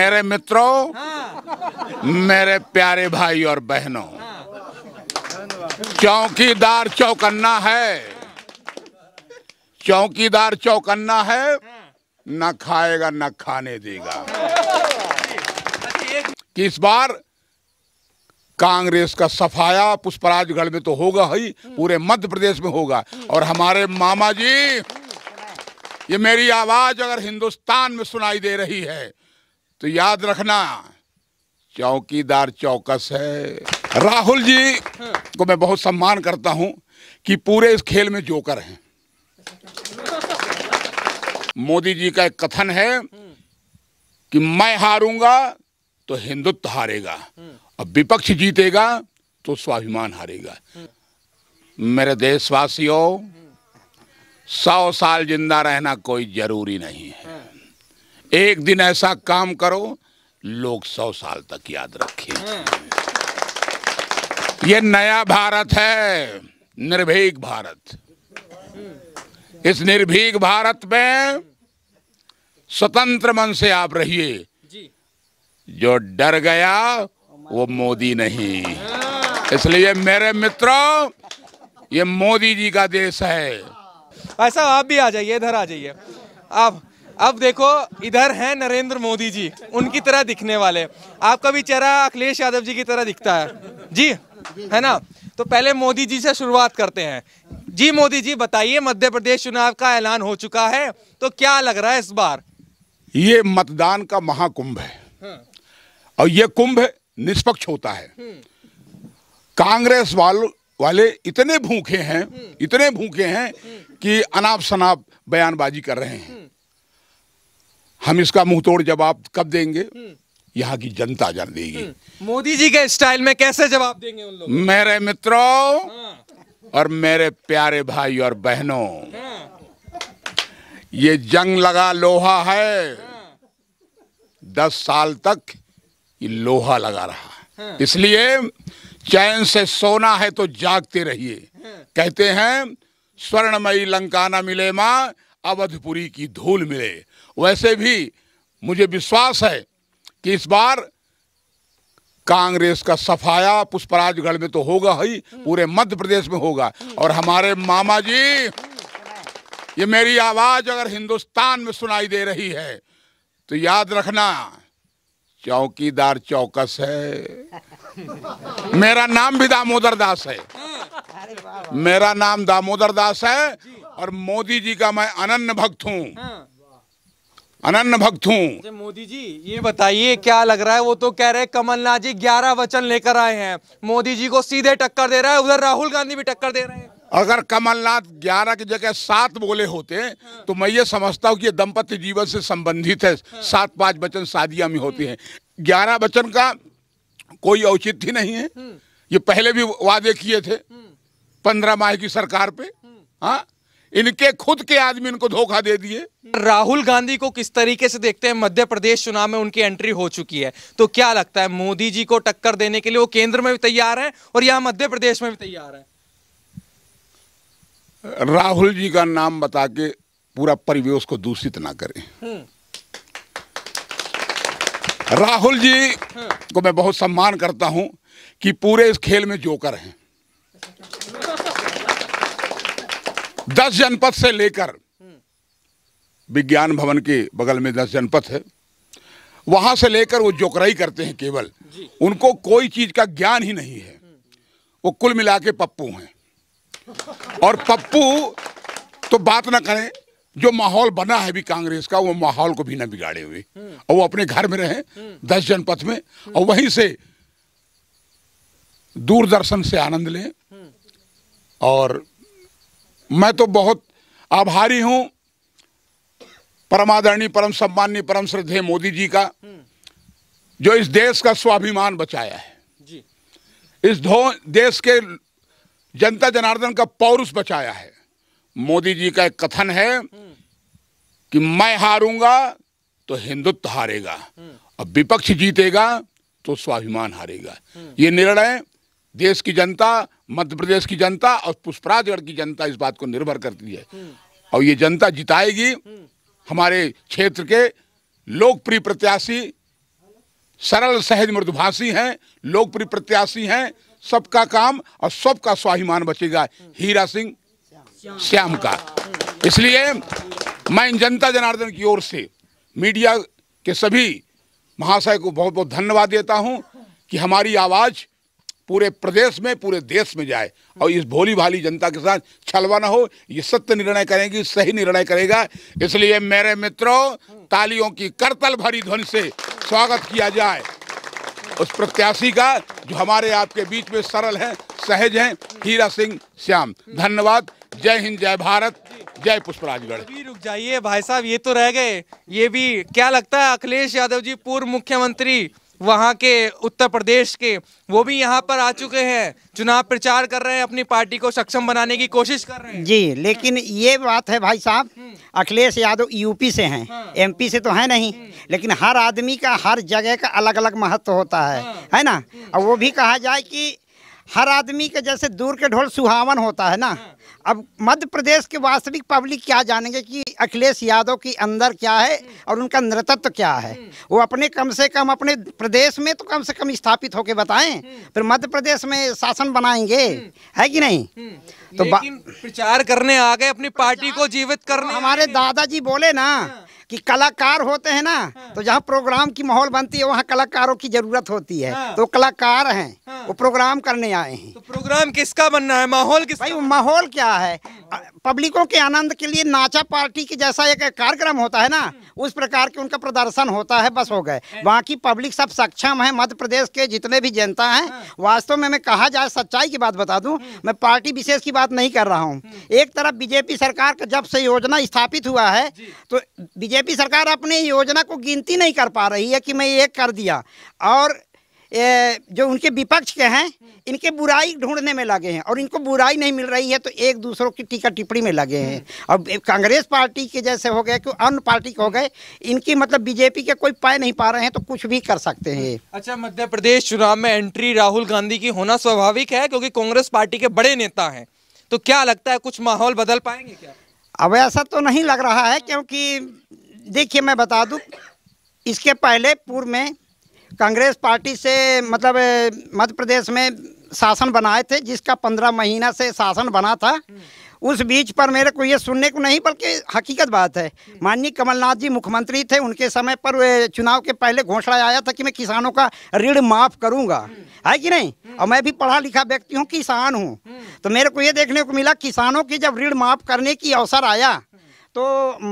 मेरे मित्रों हाँ। मेरे प्यारे भाई और बहनों हाँ। चौकीदार चौकन्ना है चौकीदार चौकन्ना है हाँ। न खाएगा न खाने देगा हाँ। कि इस बार कांग्रेस का सफाया पुष्पराजगढ़ में तो होगा ही पूरे मध्य प्रदेश में होगा और हमारे मामा जी ये मेरी आवाज अगर हिंदुस्तान में सुनाई दे रही है तो याद रखना चौकीदार चौकस है राहुल जी को मैं बहुत सम्मान करता हूं कि पूरे इस खेल में जोकर हैं मोदी जी का एक कथन है कि मैं हारूंगा तो हिंदुत्व हारेगा और विपक्ष जीतेगा तो स्वाभिमान हारेगा मेरे देशवासियों सौ साल जिंदा रहना कोई जरूरी नहीं है एक दिन ऐसा काम करो लोग सौ साल तक याद रखें हम्म। ये नया भारत है निर्भीक भारत इस निर्भीक भारत में स्वतंत्र मन से आप रहिए जो डर गया वो मोदी नहीं हाँ। इसलिए मेरे मित्रों ये मोदी जी का देश है ऐसा आप भी आ जाइए इधर आ जाइए आप अब देखो इधर हैं नरेंद्र मोदी जी उनकी तरह दिखने वाले आपका भी चेहरा अखिलेश यादव जी की तरह दिखता है जी है ना तो पहले मोदी जी से शुरुआत करते हैं जी मोदी जी बताइए मध्य प्रदेश चुनाव का ऐलान हो चुका है तो क्या लग रहा है इस बार ये मतदान का महाकुंभ है हाँ। और ये कुंभ निष्पक्ष होता है हम्म। कांग्रेस वाल वाले इतने भूखे हैं हम्म। इतने भूखे हैं कि अनाप शनाप बयानबाजी कर रहे हैं हम इसका मुंह तोड़ जवाब कब देंगे हम्म। यहाँ की जनता जान देगी हम्म। मोदी जी के स्टाइल में कैसे जवाब देंगे उन लोग मेरे मित्रों हाँ। और मेरे प्यारे भाई और बहनों हाँ। ये जंग लगा लोहा है हाँ। दस साल तक ये लोहा लगा रहा हाँ। इसलिए चैन से सोना है तो जागते रहिए हाँ। कहते हैं स्वर्णमयी ना मिले माँ अवधपुरी की धूल मिले वैसे भी मुझे विश्वास है कि इस बार कांग्रेस का सफाया पुष्पराजगढ़ में तो होगा ही पूरे मध्य प्रदेश में होगा और हमारे मामा जी ये मेरी आवाज अगर हिंदुस्तान में सुनाई दे रही है तो याद रखना चौकीदार चौकस है मेरा नाम भी दामोदर दास है मेरा नाम दामोदर दास है और मोदी जी का मैं अनन्न भक्त हूँ अनन्न भक्त हूँ मोदी जी ये बताइए क्या लग रहा है वो तो कह रहे कमलनाथ जी ग्यारह वचन लेकर आए हैं मोदी जी को सीधे टक्कर दे रहा है उधर राहुल गांधी भी टक्कर दे रहे हैं अगर कमलनाथ ग्यारह की जगह सात बोले होते हैं हाँ। तो मैं ये समझता हूँ कि ये दंपति जीवन से संबंधित है हाँ। सात पांच वचन शादियां में होते हैं ग्यारह वचन का कोई औचित्य नहीं है हाँ। ये पहले भी वादे किए थे पंद्रह माह की सरकार पे हाँ इनके खुद के आदमी इनको धोखा दे दिए राहुल गांधी को किस तरीके से देखते हैं मध्य प्रदेश चुनाव में उनकी एंट्री हो चुकी है तो क्या लगता है मोदी जी को टक्कर देने के लिए वो केंद्र में भी तैयार है और यहाँ मध्य प्रदेश में भी तैयार है राहुल जी का नाम बता के पूरा परिवेश को दूषित ना करें हम्म। राहुल जी हम्म। को मैं बहुत सम्मान करता हूं कि पूरे इस खेल में जोकर हैं दस जनपद से लेकर विज्ञान भवन के बगल में दस जनपद है वहां से लेकर वो जोकराई करते हैं केवल उनको कोई चीज का ज्ञान ही नहीं है वो कुल मिला के पप्पू हैं और पप्पू तो बात ना करें जो माहौल बना है भी कांग्रेस का वो माहौल को भी ना बिगाड़े हुए हम्म। और वो अपने घर में रहे हम्म। दस जनपद में और हम्म। वहीं से दूरदर्शन से आनंद लें और मैं तो बहुत आभारी हूँ परमादरणी परम सम्मानी परम श्रद्धे मोदी जी का जो इस देश का स्वाभिमान बचाया है जी। इस देश के जनता जनार्दन का पौरुष बचाया है मोदी जी का एक कथन है कि मैं हारूंगा तो हिंदुत्व हारेगा और विपक्ष जीतेगा तो स्वाभिमान हारेगा ये निर्णय देश की जनता मध्य प्रदेश की जनता और पुष्पराजगढ़ की जनता इस बात को निर्भर करती है और ये जनता जिताएगी हमारे क्षेत्र के लोकप्रिय प्रत्याशी सरल सहज मृदुभाषी हैं लोकप्रिय प्रत्याशी हैं सबका काम और सबका स्वाभिमान बचेगा हीरा सिंह श्याम का इसलिए मैं इन जनता जनार्दन की ओर से मीडिया के सभी महाशय को बहुत बहुत धन्यवाद देता हूं कि हमारी आवाज़ पूरे प्रदेश में पूरे देश में जाए और इस भोली भाली जनता के साथ छलवा ना हो ये सत्य निर्णय करेगी सही निर्णय करेगा इसलिए मेरे मित्रों तालियों की करतल भरी ध्वनि से स्वागत किया जाए उस प्रत्याशी का जो हमारे आपके बीच में सरल है सहज है हीरा सिंह श्याम धन्यवाद जय हिंद जय भारत जय पुष्पराजगढ़ अभी रुक जाइए भाई साहब ये तो रह गए ये भी क्या लगता है अखिलेश यादव जी पूर्व मुख्यमंत्री वहाँ के उत्तर प्रदेश के वो भी यहाँ पर आ चुके हैं चुनाव प्रचार कर रहे हैं अपनी पार्टी को सक्षम बनाने की कोशिश कर रहे हैं जी लेकिन ये बात है भाई साहब अखिलेश यादव यूपी से हैं हाँ। एमपी से तो है नहीं लेकिन हर आदमी का हर जगह का अलग अलग महत्व होता है हाँ। है ना और हाँ। वो भी कहा जाए कि हर आदमी के जैसे दूर के ढोल सुहावन होता है ना हाँ। अब मध्य प्रदेश के वास्तविक पब्लिक क्या जानेंगे कि अखिलेश यादव के अंदर क्या है हम्म। और उनका नृतत्व क्या है हम्म। वो अपने कम से कम अपने प्रदेश में तो कम से कम स्थापित होके बताएं हम्म। फिर मध्य प्रदेश में शासन बनाएंगे है कि नहीं तो प्रचार करने आ गए अपनी पार्टी को जीवित करने तो हमारे दादाजी बोले ना हाँ। कि कलाकार होते हैं ना हाँ। तो जहाँ प्रोग्राम की माहौल बनती है वहाँ कलाकारों की जरूरत होती है हाँ। तो कलाकार हैं हाँ। वो प्रोग्राम करने आए हैं तो प्रोग्राम किसका बनना है माहौल भाई माहौल क्या है हाँ। पब्लिकों के आनंद के लिए नाचा पार्टी की जैसा एक कार्यक्रम होता है ना हाँ। उस प्रकार के उनका प्रदर्शन होता है बस हो गए हाँ। वहाँ की पब्लिक सब सक्षम है मध्य प्रदेश के जितने भी जनता है वास्तव में मैं कहा जाए सच्चाई की बात बता दू मैं पार्टी विशेष की बात नहीं कर रहा हूँ एक तरफ बीजेपी सरकार का जब से योजना स्थापित हुआ है तो बीजेपी बीजेपी सरकार अपने योजना को गिनती नहीं कर पा रही है कि मैं ये कर दिया और ए, जो उनके विपक्ष के हैं इनके बुराई ढूंढने में लगे हैं और इनको बुराई नहीं मिल रही है तो एक दूसरों की टीका टिप्पणी में लगे हैं और हम्म। कांग्रेस पार्टी के जैसे हो गए कि अन्य पार्टी के हो गए इनकी मतलब बीजेपी के कोई पाए नहीं पा रहे हैं तो कुछ भी कर सकते हैं अच्छा मध्य प्रदेश चुनाव में एंट्री राहुल गांधी की होना स्वाभाविक है क्योंकि कांग्रेस पार्टी के बड़े नेता हैं तो क्या लगता है कुछ माहौल बदल पाएंगे क्या अब ऐसा तो नहीं लग रहा है क्योंकि देखिए मैं बता दूं इसके पहले पूर्व में कांग्रेस पार्टी से मतलब मध्य प्रदेश में शासन बनाए थे जिसका पंद्रह महीना से शासन बना था उस बीच पर मेरे को ये सुनने को नहीं बल्कि हकीकत बात है माननीय कमलनाथ जी मुख्यमंत्री थे उनके समय पर चुनाव के पहले घोषणा आया था कि मैं किसानों का ऋण माफ़ करूंगा है कि नहीं और मैं भी पढ़ा लिखा व्यक्ति हूँ किसान हूँ तो मेरे को ये देखने को मिला किसानों की जब ऋण माफ़ करने की अवसर आया तो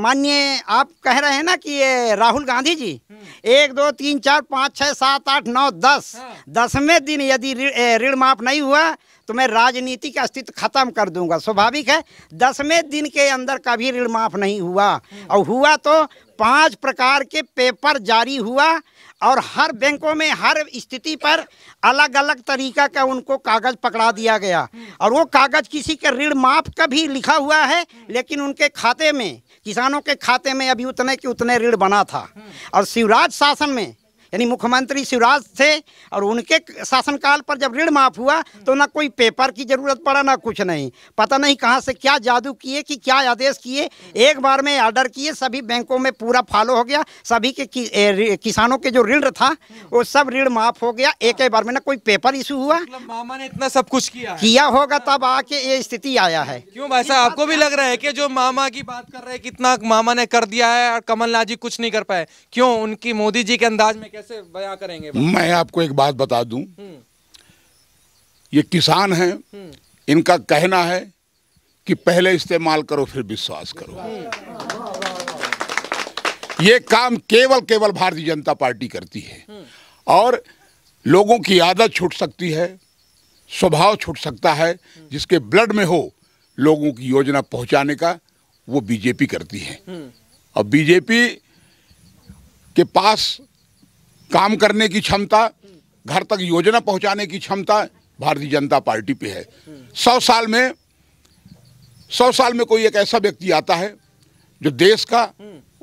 मान्य आप कह रहे हैं ना कि ये राहुल गांधी जी हम्म। एक दो तीन चार पाँच छः सात आठ नौ दस हाँ। दसवें दिन यदि ऋण माफ नहीं हुआ तो मैं राजनीति का अस्तित्व खत्म कर दूंगा स्वाभाविक है दसवें दिन के अंदर कभी ऋण माफ नहीं हुआ हम्म। और हुआ तो पांच प्रकार के पेपर जारी हुआ और हर बैंकों में हर स्थिति पर अलग अलग तरीका का उनको कागज पकड़ा दिया गया और वो कागज किसी के ऋण माफ का भी लिखा हुआ है लेकिन उनके खाते में किसानों के खाते में अभी उतने के उतने ऋण बना था और शिवराज शासन में यानी मुख्यमंत्री शिवराज थे और उनके शासनकाल पर जब ऋण माफ हुआ तो ना कोई पेपर की ज़रूरत पड़ा ना कुछ नहीं पता नहीं कहाँ से क्या जादू किए कि क्या आदेश किए एक बार में ऑर्डर किए सभी बैंकों में पूरा फॉलो हो गया सभी के किसानों के जो ऋण था वो सब ऋण माफ हो गया एक ही बार में ना कोई पेपर इशू हुआ मतलब मामा ने इतना सब कुछ किया किया होगा तब आके ये स्थिति आया है क्यों भाई साहब आपको भी लग रहा है कि जो मामा की बात कर रहे हैं कितना मामा ने कर दिया है और कमलनाथ जी कुछ नहीं कर पाए क्यों उनकी मोदी जी के अंदाज में क्या कैसे बयां करेंगे मैं आपको एक बात बता दूं हम्म। ये किसान हैं हम्म। इनका कहना है कि पहले इस्तेमाल करो फिर विश्वास करो हम्म। ये काम केवल केवल भारतीय जनता पार्टी करती है और लोगों की आदत छूट सकती है स्वभाव छूट सकता है जिसके ब्लड में हो लोगों की योजना पहुंचाने का वो बीजेपी करती है और बीजेपी के पास काम करने की क्षमता घर तक योजना पहुंचाने की क्षमता भारतीय जनता पार्टी पे है सौ साल में सौ साल में कोई एक ऐसा व्यक्ति आता है जो देश का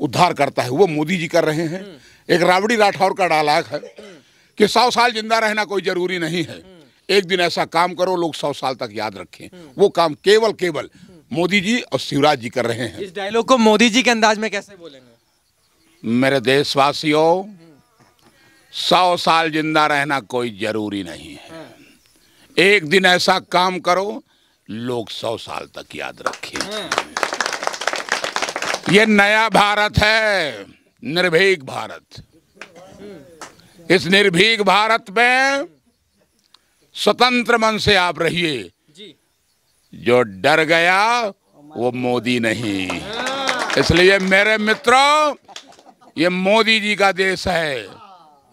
उद्धार करता है वो मोदी जी कर रहे हैं एक रावड़ी राठौर का डायलॉग है कि सौ साल जिंदा रहना कोई जरूरी नहीं है एक दिन ऐसा काम करो लोग सौ साल तक याद रखें वो काम केवल केवल मोदी जी और शिवराज जी कर रहे हैं इस डायलॉग को मोदी जी के अंदाज में कैसे बोलेंगे मेरे देशवासियों सौ साल जिंदा रहना कोई जरूरी नहीं है एक दिन ऐसा काम करो लोग सौ साल तक याद रखें ये नया भारत है निर्भीक भारत इस निर्भीक भारत में स्वतंत्र मन से आप रहिए जो डर गया वो मोदी नहीं हाँ। इसलिए मेरे मित्रों ये मोदी जी का देश है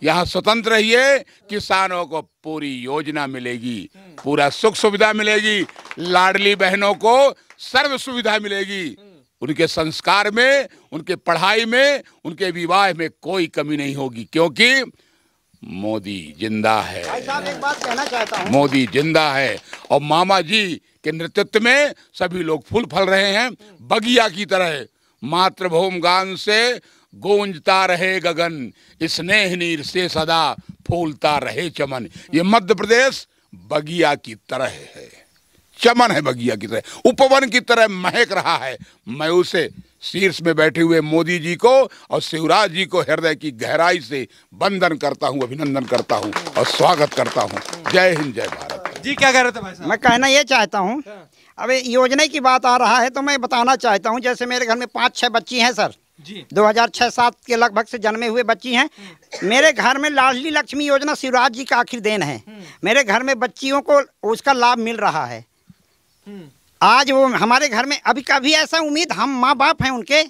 यहाँ स्वतंत्र रहिए किसानों को पूरी योजना मिलेगी पूरा सुख सुविधा मिलेगी लाडली बहनों को सर्व सुविधा मिलेगी उनके संस्कार में उनके पढ़ाई में उनके विवाह में कोई कमी नहीं होगी क्योंकि मोदी जिंदा है एक बात कहना चाहता हूं। मोदी जिंदा है और मामा जी के नेतृत्व में सभी लोग फूल फल रहे हैं बगिया की तरह मातृभूम गान से गूंजता रहे गगन स्नेह नीर से सदा फूलता रहे चमन ये मध्य प्रदेश बगिया की तरह है चमन है बगिया की तरह उपवन की तरह महक रहा है मैं उसे शीर्ष में बैठे हुए मोदी जी को और शिवराज जी को हृदय की गहराई से वंदन करता हूँ अभिनंदन करता हूँ और स्वागत करता हूँ जय हिंद जय भारत जी क्या कह रहे थे भाई साहब मैं कहना ये चाहता हूँ हाँ। अब योजना की बात आ रहा है तो मैं बताना चाहता हूँ जैसे मेरे घर में पाँच छः बच्ची हैं सर दो हजार छह सात के लगभग से जन्मे हुए बच्ची हैं हम्म। मेरे घर में लाडली लक्ष्मी योजना शिवराज जी का आखिर देन है हम्म। मेरे घर में बच्चियों को उसका लाभ मिल रहा है हम्म। आज वो हमारे घर में अभी कभी ऐसा उम्मीद हम माँ बाप हैं उनके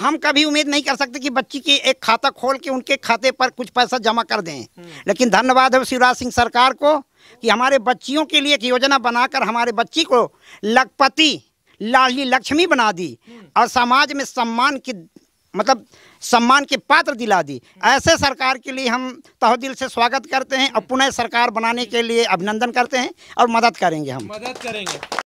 हम कभी उम्मीद नहीं कर सकते कि बच्ची की एक खाता खोल के उनके खाते पर कुछ पैसा जमा कर दें लेकिन धन्यवाद है शिवराज सिंह सरकार को कि हमारे बच्चियों के लिए एक योजना बनाकर हमारे बच्ची को लखपति लाडली लक्ष्मी बना दी और समाज में सम्मान की मतलब सम्मान के पात्र दिला दी ऐसे सरकार के लिए हम तहदिल से स्वागत करते हैं और पुनः सरकार बनाने के लिए अभिनंदन करते हैं और मदद करेंगे हम मदद करेंगे